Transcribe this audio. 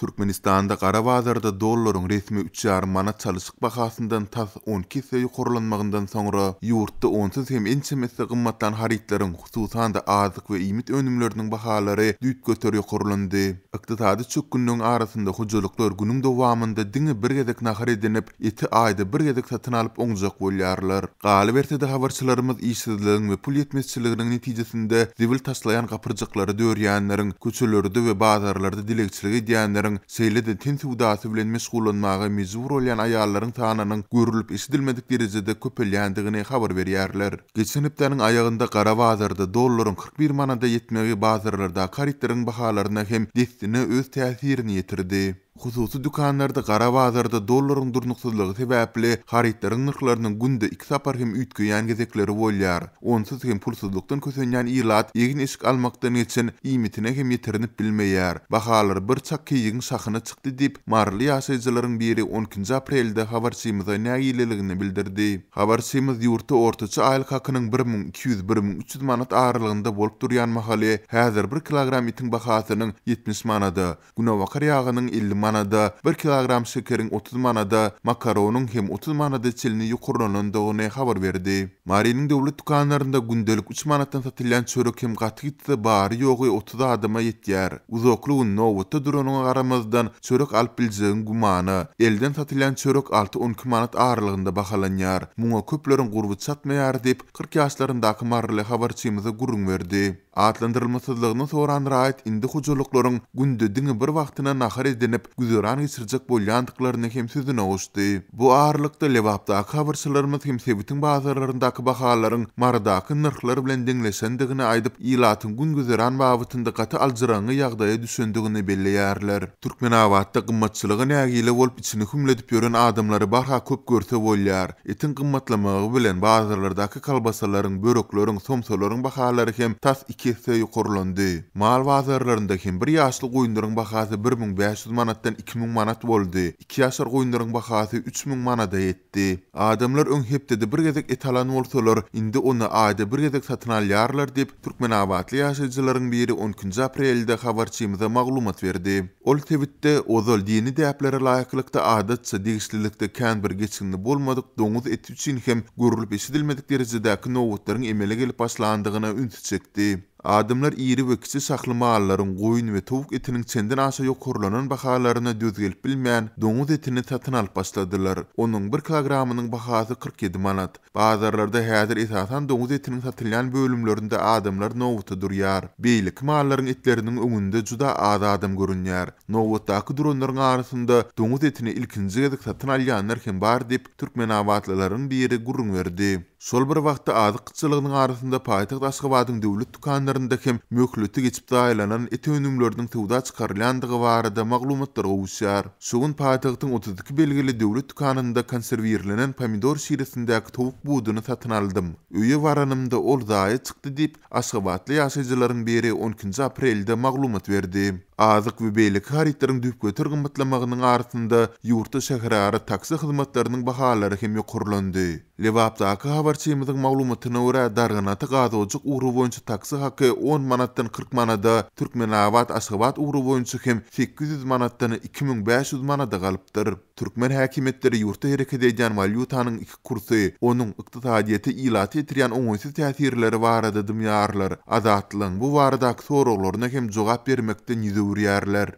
Turkmenistanda Qarabağda dollaryň resmi 3.5 manat çalyşyk bahasyndan tas 12 hissä ýokurlanmagyndan soňra ýurtda 10 hem inçe mesle gymmatdan haritlaryň hususan da azyk we iýmit önümleriniň bahalary düýt göter ýokurlandy. Iktisady çökgünliň arasynda hujulyklar günüm dowamynda diňe bir gezek nahar edinip, ýeti ayda bir gezek satyn alyp oňjak bolýarlar. Galyp ertede habarçylarymyz işsizligiň we pul ýetmezçiliginiň netijesinde zivil taşlayan gapyrjyklary döýýänleriň köçelerde we bazarlarda dilekçilige diýenler ayarlarının seyli de tinti udası bilen mizur olyan ayarların tağınanın gürülüp isidilmedik derejede de köpelyandigini khabar veriyarlar. Geçen iptanın ayağında qara 41 manada ýetmegi bazarlarda karitlerin bahalaryna hem dehtini öz tehtini yetirdi. Hususi dükanlarda gara bazarda dolların durnuksuzlığı sebäpli haritlerin nyklarynyň günde 2 sapar hem üýtgä ýangezekleri bolýar. Onsuz hem pulsuzlukdan kösenýän ýylat ýegin eşik almakdan geçen iýmitine hem ýeterinip bilmeýär. Bahalar bir çak kiýigin sahyna çykdy diýip marly ýaşajylaryň biri 12-nji aprelde habarçymyza näýilligini bildirdi. Habarçymyz ýurtda ortaça aýlyk hakynyň 1200-1300 manat aralygynda bolup durýan mahaly häzir 1 kilogram itin bahasynyň 70 manady. Günowakar ýağynyň 50 manada, 1 kilogram şekerin 30 manada, makaronun hem 30 manada çilini yukurlanan doğunay xabar verdi. Marinin devlet tukanlarında gündelik 3 manatdan satilyan çörök hem qatik itdi bari yogu 30 adama yetiyar. Uzoklu unna uvutta duranun aramazdan çörök alp bilzeğin gumana, elden satilyan çörök 6-12 manat ağırlığında bakalanyar. Muna köplörün gurvut satmayar deyip 40 yaşlarındaki marrile xabar çimizi gurun verdi. Atlandyrylmasyzlygyny soran raýat indi hujurlyklaryň gündä dini bir wagtyna nahar edinip güzeran geçirjek bolýandyklaryny hem sözüne goşdy. Bu aýrlykda lewapda habarçylarymyz hem sebitin bazarlaryndaky bahalaryň mardaky narhlar bilen deňleşendigini aýdyp ýylatyn gün güzeran wagtynda gaty aljyrany ýagdaýy düşündigini bellýärler. Türkmen awatda gymmatçylygy näkile bolup içini hümledip adamlary barha köp görse bolýar. Etin gymmatlamagy bilen bazarlardaky kalbasalaryň, böreklerin, somsalaryň bahalary hem tas kehse yuqurlandi. Mal vazirlarinda kim bir yaşlı qoyunların bahası 1500 manatdan 2000 manat boldi. 2 yaşlı qoyunların bahası 3000 manada yetdi. Adamlar öň hepde de bir gezek etalany bolsalar, indi onu aýda bir gezek satyna alyarlar dip türkmen awatly ýaşajylaryň biri 10-njy aprelde habarçymyza maglumat berdi. Ol tebitde ozal diýeni däpleri laýyklykda adatça degişlilikde kan bir geçinli bolmadyk doňuz etdi üçin hem gurulyp esidilmedik derejede kinowatlaryň emele gelip başlandygyna ünsi çekdi. Adımlar iri ve kisi saklı mağalların koyun ve tovuk etinin çendin asa yokurlanan bakalarına düz gelip bilmeyen donuz etini satın alıp başladılar. Onun bir kilogramının bakası 47 manat. Bazarlarda hadir etatan donuz etinin satılayan bölümlerinde adımlar novuta duruyar. Beylik maalların etlerinin önünde cuda az adam görünyar. Novutdaki dronların arasında donuz etini ilkinci gedik satın alyanlar kim bar deyip Türkmen avatlıların biri gurun verdi. Sol bir wagtda azyk gyçylygynyň arasynda paýtagt Aşgabatyň döwlet dukanlarynda hem möhlüti geçip daýlanan et önümlerini tuwda çykarylandygy barada maglumatlar gowşar. Şoň paýtagtyň 32 belgili döwlet dukanynda konserwirlenen pomidor şirisindäki tuwuk buduny satyn aldym. Üýe waranymda ol daýy çykdy diýip Aşgabatly ýaşajylaryň biri 12-nji aprelde maglumat berdi. Azyk we beýlik haritleriň düpke türgümetlemeginiň arasynda ýurtda şäher taksi hyzmatlarynyň bahalary hem ýokurlandy. Lewapda aka habarçymyzyň maglumatyna görä, dargyna tagadyjyk uru boýunça taksi haky 10 manatdan 40 manada, türkmen awat aşgabat uru boýunça hem 800 manatdan 2500 manada galypdyr. Türkmen häkimetleri ýurtda hereket edýän walýutanyň iki kursy, onuň ykdytadyýeti ilat edýän oňsy täsirleri barada dymyarlar. Azatlyň bu barada aktorlaryna hem jogap bermekde nizewriýärler.